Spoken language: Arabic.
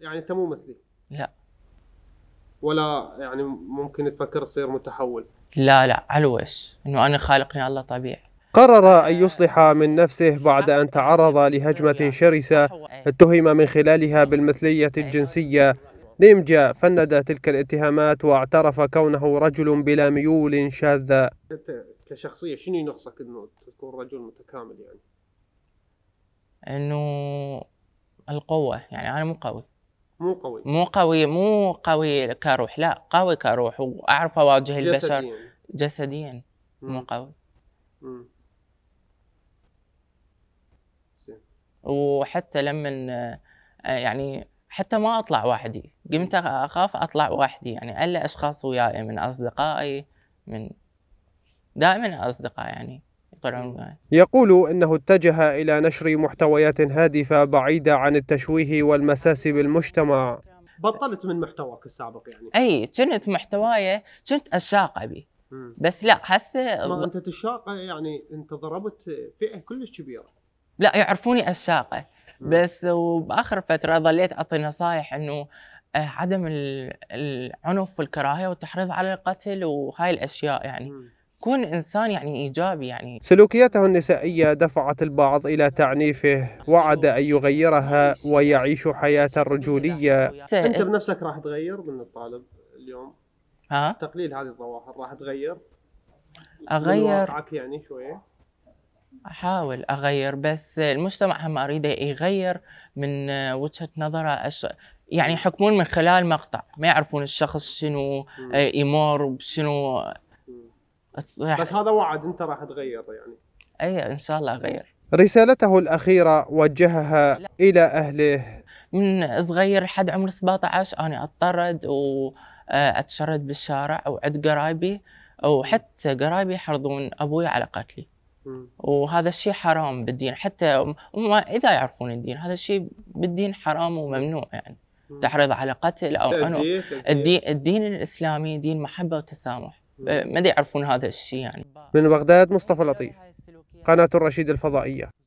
يعني انت مو مثلي لا ولا يعني ممكن تفكر تصير متحول لا لا علوش انه انا خالقني الله طبيعي قرر أن يصلح من نفسه بعد أن تعرض لهجمة إيه. شرسة اتهم من خلالها بالمثلية الجنسية نيمجا فند تلك الاتهامات واعترف كونه رجل بلا ميول شاذة أنت كشخصية شنو ينقصك أنه تكون رجل متكامل يعني؟ أنه القوة يعني أنا مو قوي مو قوي مو قوي مو قوي كروح لا قوي كروح واعرف اواجه البشر جسديا, جسدياً مو قوي وحتى لما آه، يعني حتى ما اطلع وحدي قمت اخاف اطلع وحدي يعني الا اشخاص وياي من اصدقائي من دائما اصدقاء يعني يقول أنه اتجه إلى نشر محتويات هادفة بعيدة عن التشويه والمساس بالمجتمع بطلت من محتواك السابق يعني اي كنت محتواي كنت الشاقه به بس لا هسه ما انت تشاقه يعني انت ضربت فئه كلش كبيره لا يعرفوني الشاقه بس وباخر فتره ظليت اعطي نصائح انه آه، عدم العنف والكراهيه والتحريض على القتل وهاي الاشياء يعني مم. كون انسان يعني ايجابي يعني سلوكياته النسائيه دفعت البعض الى تعنيفه وعد ان يغيرها ويعيش يعني. حياه الرجوليه يعني. انت بنفسك راح تغير من الطالب اليوم ها تقليل هذه الظواهر راح تغير اغير واقعك يعني شويه احاول اغير بس المجتمع هم اريده يغير من وجهه نظره أش... يعني يحكمون من خلال مقطع ما يعرفون الشخص شنو آه، يمر بشنو بس هذا وعد انت راح تغير يعني اي ان شاء الله اغير رسالته الاخيره وجهها لا. الى اهله من صغير لحد عمر 17 انا اتطرد واتشرد آه، بالشارع وعد قرايبي وحتى قرايبي يحرضون ابوي على قتلي وهذا الشيء حرام بالدين حتى ما اذا يعرفون الدين هذا الشيء بالدين حرام وممنوع يعني تحرض على قتل او انه الدين الاسلامي دين محبه وتسامح ما يعرفون هذا الشيء يعني من بغداد مصطفى لطيف قناة الرشيد الفضائية